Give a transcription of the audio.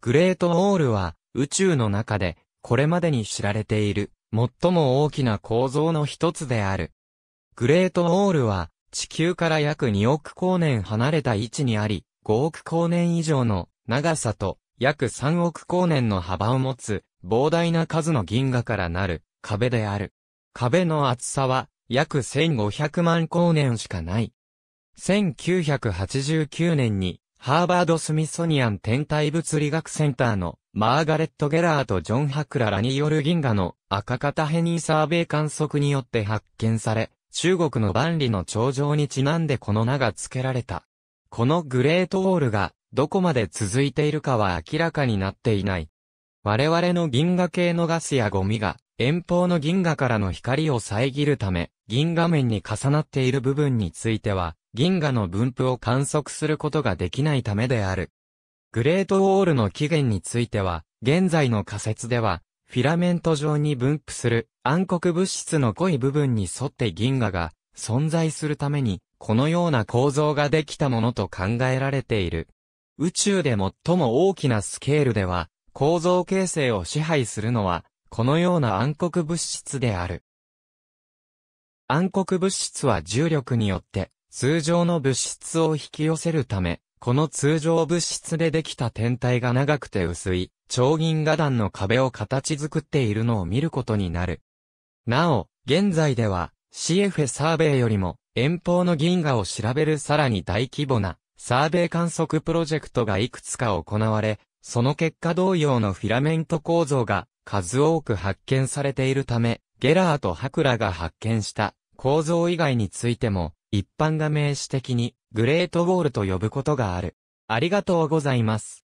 グレートオールは、宇宙の中で、これまでに知られている、最も大きな構造の一つである。グレートオールは、地球から約2億光年離れた位置にあり、5億光年以上の長さと約3億光年の幅を持つ膨大な数の銀河からなる壁である。壁の厚さは約1500万光年しかない。1989年にハーバード・スミソニアン天体物理学センターのマーガレット・ゲラーとジョン・ハクララによる銀河の赤型ヘニーサーベイ観測によって発見され、中国の万里の頂上にちなんでこの名が付けられた。このグレートウォールがどこまで続いているかは明らかになっていない。我々の銀河系のガスやゴミが遠方の銀河からの光を遮るため、銀河面に重なっている部分については、銀河の分布を観測することができないためである。グレートウォールの起源については、現在の仮説では、フィラメント状に分布する暗黒物質の濃い部分に沿って銀河が存在するために、このような構造ができたものと考えられている。宇宙で最も大きなスケールでは、構造形成を支配するのはこのような暗黒物質である。暗黒物質は重力によって通常の物質を引き寄せるため、この通常物質でできた天体が長くて薄い、超銀河団の壁を形作っているのを見ることになる。なお、現在では CF サーベイよりも遠方の銀河を調べるさらに大規模なサーベイ観測プロジェクトがいくつか行われ、その結果同様のフィラメント構造が数多く発見されているため、ゲラーとハクラが発見した構造以外についても、一般が名詞的にグレートウォールと呼ぶことがある。ありがとうございます。